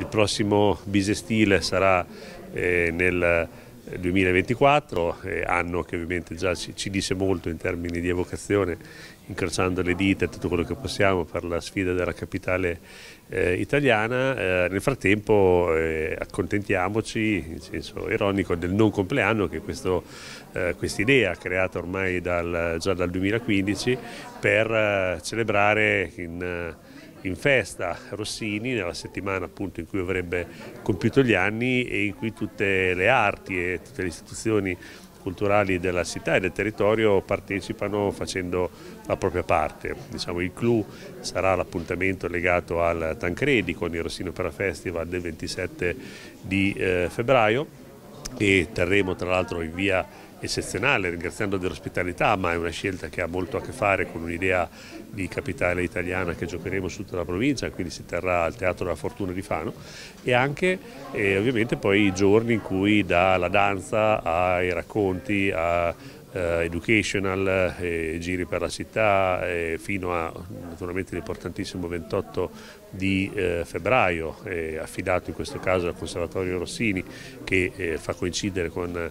Il prossimo bisestile sarà eh, nel 2024, eh, eh, anno che ovviamente già ci, ci, dice molto in termini di evocazione, incrociando le dita e tutto quello che possiamo per la sfida della capitale eh, italiana. Eh, nel frattempo eh, accontentiamoci, in senso ironico, del non compleanno che questa eh, idea creata ormai dal, già dal 2015 per celebrare in in festa Rossini nella settimana appunto in cui avrebbe compiuto gli anni e in cui tutte le arti e tutte le istituzioni culturali della città e del territorio partecipano facendo la propria parte. Diciamo, il clou sarà l'appuntamento legato al Tancredi con il Rossino Opera Festival del 27 di eh, febbraio e terremo tra l'altro in via eccezionale, ringraziando dell'ospitalità, ma è una scelta che ha molto a che fare con un'idea di capitale italiana che giocheremo su tutta la provincia, quindi si terrà al Teatro della Fortuna di Fano e anche eh, ovviamente poi i giorni in cui dalla danza ai racconti, a Uh, educational, eh, giri per la città, eh, fino a naturalmente l'importantissimo 28 di eh, febbraio, eh, affidato in questo caso al Conservatorio Rossini che eh, fa coincidere con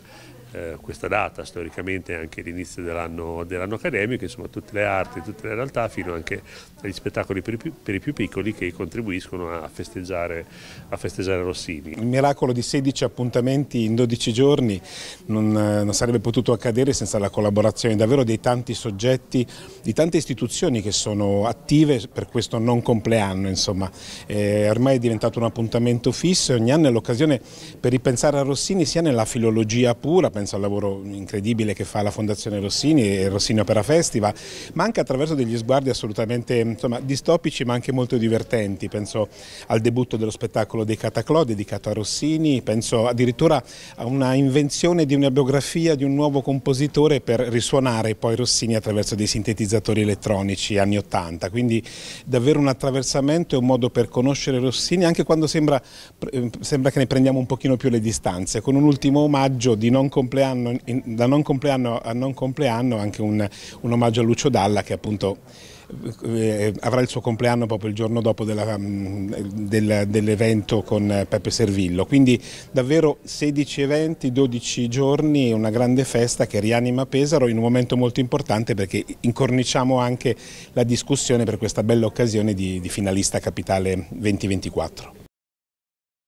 eh, questa data, storicamente anche l'inizio dell'anno dell accademico, insomma tutte le arti, tutte le realtà fino anche agli spettacoli per i più, per i più piccoli che contribuiscono a festeggiare, a festeggiare, Rossini. Il miracolo di 16 appuntamenti in 12 giorni non, eh, non sarebbe potuto accadere senza la collaborazione davvero dei tanti soggetti, di tante istituzioni che sono attive per questo non compleanno, insomma. Eh, ormai è diventato un appuntamento fisso e ogni anno è l'occasione per ripensare a Rossini sia nella filologia pura, penso al lavoro incredibile che fa la Fondazione Rossini e Rossini Opera Festival, ma anche attraverso degli sguardi assolutamente insomma, distopici ma anche molto divertenti, penso al debutto dello spettacolo dei Cataclò dedicato a Rossini, penso addirittura a una invenzione di una biografia di un nuovo compositore per risuonare poi Rossini attraverso dei sintetizzatori elettronici anni Ottanta. quindi davvero un attraversamento e un modo per conoscere Rossini anche quando sembra, eh, sembra che ne prendiamo un pochino più le distanze, con un ultimo omaggio di non completamente compleanno, in, da non compleanno a non compleanno anche un, un omaggio a Lucio Dalla che appunto eh, eh avrà il suo compleanno proprio il giorno dopo mm, dell'evento con Peppe Servillo. Quindi davvero 16 eventi, 12 giorni, una grande festa che rianima Pesaro in un momento molto importante perché incorniciamo anche la discussione per questa bella occasione di, di finalista capitale 2024.